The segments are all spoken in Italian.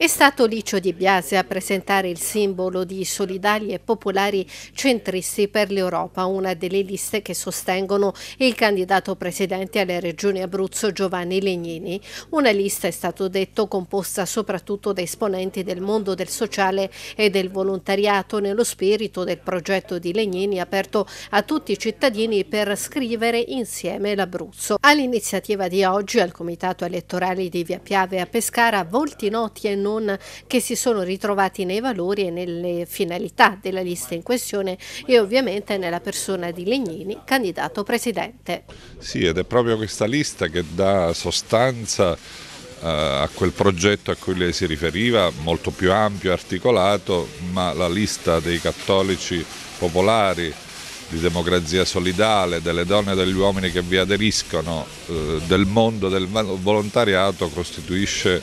È stato Licio Di Biase a presentare il simbolo di solidari e popolari centristi per l'Europa, una delle liste che sostengono il candidato presidente alle regioni Abruzzo Giovanni Legnini. Una lista, è stato detto, composta soprattutto da esponenti del mondo del sociale e del volontariato nello spirito del progetto di Legnini aperto a tutti i cittadini per scrivere insieme l'Abruzzo. All'iniziativa di oggi al Comitato elettorale di Via Piave a Pescara, volti noti e non che si sono ritrovati nei valori e nelle finalità della lista in questione e ovviamente nella persona di Legnini, candidato presidente. Sì, ed è proprio questa lista che dà sostanza eh, a quel progetto a cui lei si riferiva, molto più ampio, e articolato, ma la lista dei cattolici popolari di democrazia solidale, delle donne e degli uomini che vi aderiscono, eh, del mondo del volontariato costituisce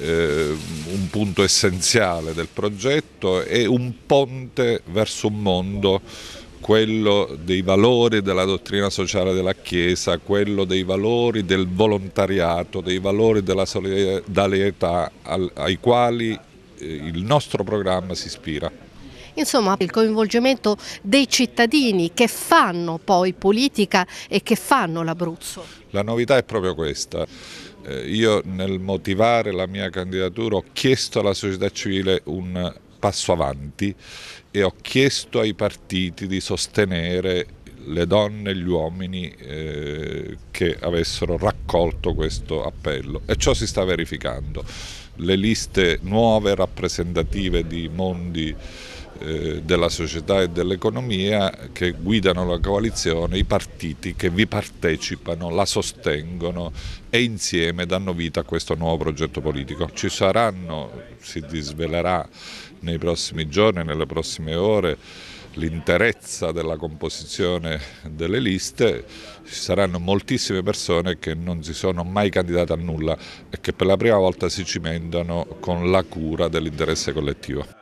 eh, un punto essenziale del progetto e un ponte verso un mondo quello dei valori della dottrina sociale della Chiesa, quello dei valori del volontariato, dei valori della solidarietà ai quali eh, il nostro programma si ispira insomma il coinvolgimento dei cittadini che fanno poi politica e che fanno l'Abruzzo. La novità è proprio questa. Eh, io nel motivare la mia candidatura ho chiesto alla società civile un passo avanti e ho chiesto ai partiti di sostenere le donne e gli uomini eh, che avessero raccolto questo appello e ciò si sta verificando. Le liste nuove rappresentative di mondi eh, della società e dell'economia che guidano la coalizione, i partiti che vi partecipano, la sostengono e insieme danno vita a questo nuovo progetto politico. Ci saranno, si disvelerà nei prossimi giorni, nelle prossime ore, l'interezza della composizione delle liste, ci saranno moltissime persone che non si sono mai candidate a nulla e che per la prima volta si cimentano con la cura dell'interesse collettivo.